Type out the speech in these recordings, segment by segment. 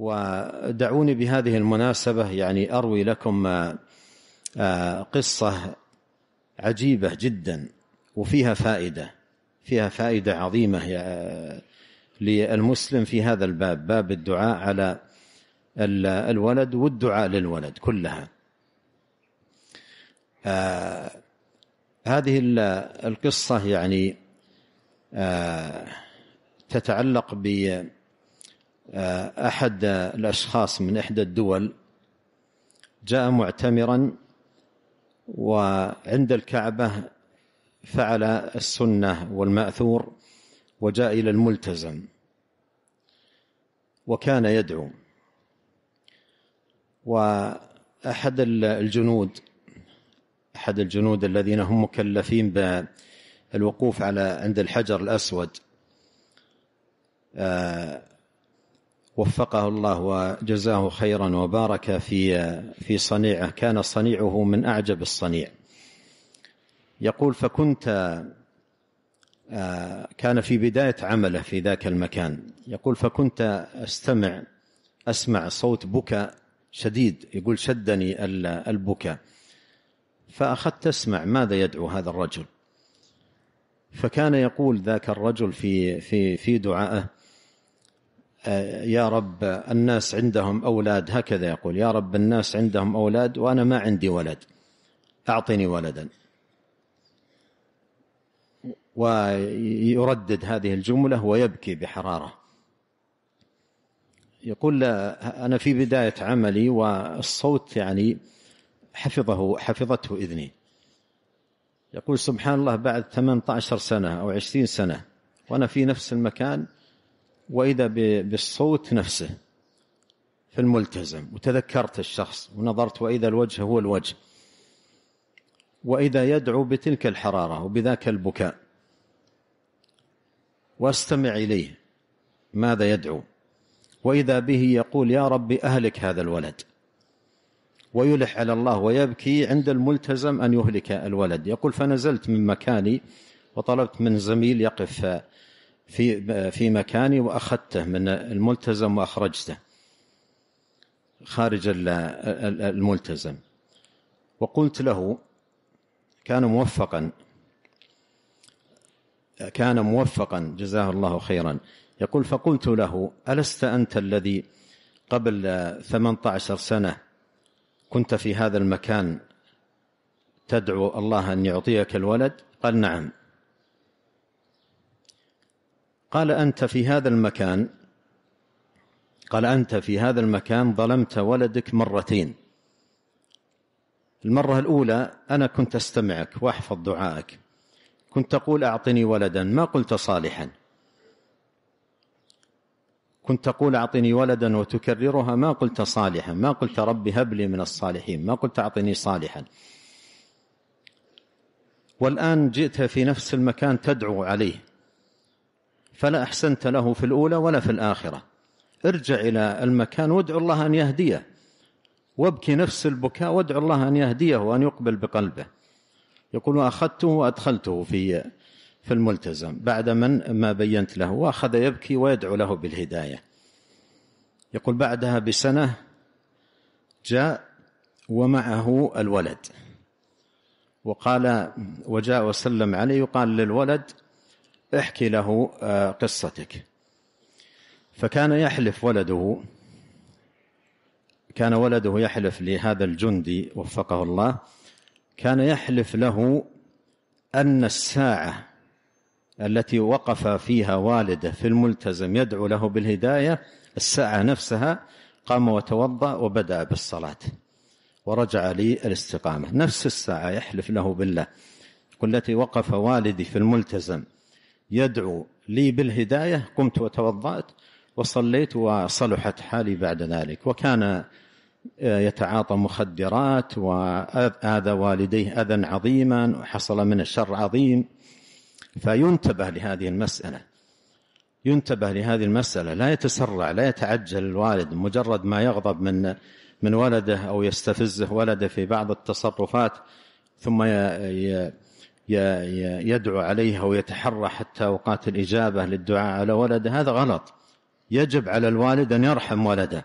ودعوني بهذه المناسبة يعني أروي لكم آه، آه، قصة عجيبة جدا وفيها فائدة فيها فائدة عظيمة آه، للمسلم في هذا الباب باب الدعاء على الولد والدعاء للولد كلها آه هذه القصة يعني آه تتعلق ب آه، احد الاشخاص من احدى الدول جاء معتمرا وعند الكعبه فعل السنه والماثور وجاء الى الملتزم وكان يدعو واحد الجنود احد الجنود الذين هم مكلفين بالوقوف على عند الحجر الاسود آه وفقه الله وجزاه خيرا وبارك في في صنيعه كان صنيعه من أعجب الصنيع يقول فكنت آه، كان في بداية عمله في ذاك المكان يقول فكنت أستمع أسمع صوت بكاء شديد يقول شدني البكاء فأخذت أسمع ماذا يدعو هذا الرجل فكان يقول ذاك الرجل في في في دعائه آه، يا رب الناس عندهم أولاد هكذا يقول يا رب الناس عندهم أولاد وأنا ما عندي ولد أعطني ولدا ويردد هذه الجملة ويبكي بحرارة يقول أنا في بداية عملي والصوت يعني حفظه حفظته إذني يقول سبحان الله بعد 18 سنة أو 20 سنة وأنا في نفس المكان وإذا بالصوت نفسه في الملتزم وتذكرت الشخص ونظرت وإذا الوجه هو الوجه وإذا يدعو بتلك الحرارة وبذاك البكاء واستمع إليه ماذا يدعو وإذا به يقول يا رب أهلك هذا الولد ويلح على الله ويبكي عند الملتزم أن يهلك الولد يقول فنزلت من مكاني وطلبت من زميل يقف في في مكاني واخذته من الملتزم واخرجته خارج الملتزم وقلت له كان موفقا كان موفقا جزاه الله خيرا يقول فقلت له ألست أنت الذي قبل 18 سنة كنت في هذا المكان تدعو الله أن يعطيك الولد قال نعم قال أنت في هذا المكان قال أنت في هذا المكان ظلمت ولدك مرتين المرة الأولى أنا كنت أستمعك وأحفظ دعائك كنت تقول أعطني ولدا ما قلت صالحا كنت تقول أعطني ولدا وتكررها ما قلت صالحا ما قلت رب هب لي من الصالحين ما قلت أعطني صالحا والآن جئت في نفس المكان تدعو عليه فلا أحسنت له في الأولى ولا في الآخرة ارجع إلى المكان وادعو الله أن يهديه وابكي نفس البكاء وادعو الله أن يهديه وأن يقبل بقلبه يقول أخذته وأدخلته في في الملتزم بعد من ما بينت له وأخذ يبكي ويدعو له بالهداية يقول بعدها بسنة جاء ومعه الولد وقال وجاء وسلم عليه وقال للولد احكي له آه، قصتك فكان يحلف ولده كان ولده يحلف لهذا الجندي وفقه الله كان يحلف له أن الساعة التي وقف فيها والده في الملتزم يدعو له بالهداية الساعة نفسها قام وتوضأ وبدأ بالصلاة ورجع للاستقامة نفس الساعة يحلف له بالله التي وقف والدي في الملتزم يدعو لي بالهداية قمت وتوضأت وصليت وصلحت حالي بعد ذلك وكان آه، يتعاطى مخدرات وآذى والديه أذى عظيما وحصل من الشر عظيم فينتبه لهذه المسألة ينتبه لهذه المسألة لا يتسرع لا يتعجل الوالد مجرد ما يغضب من من ولده أو يستفزه ولده في بعض التصرفات ثم ي... يدعو عليها ويتحرى حتى اوقات الاجابه للدعاء على ولده هذا غلط يجب على الوالد ان يرحم ولده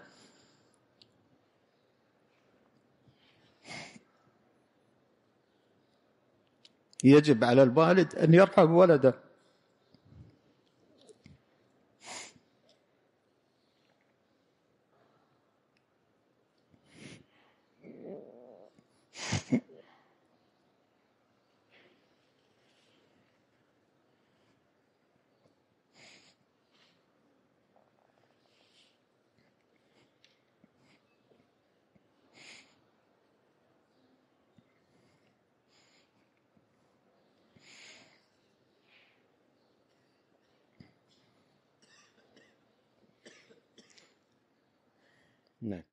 يجب على الوالد ان يرحم ولده No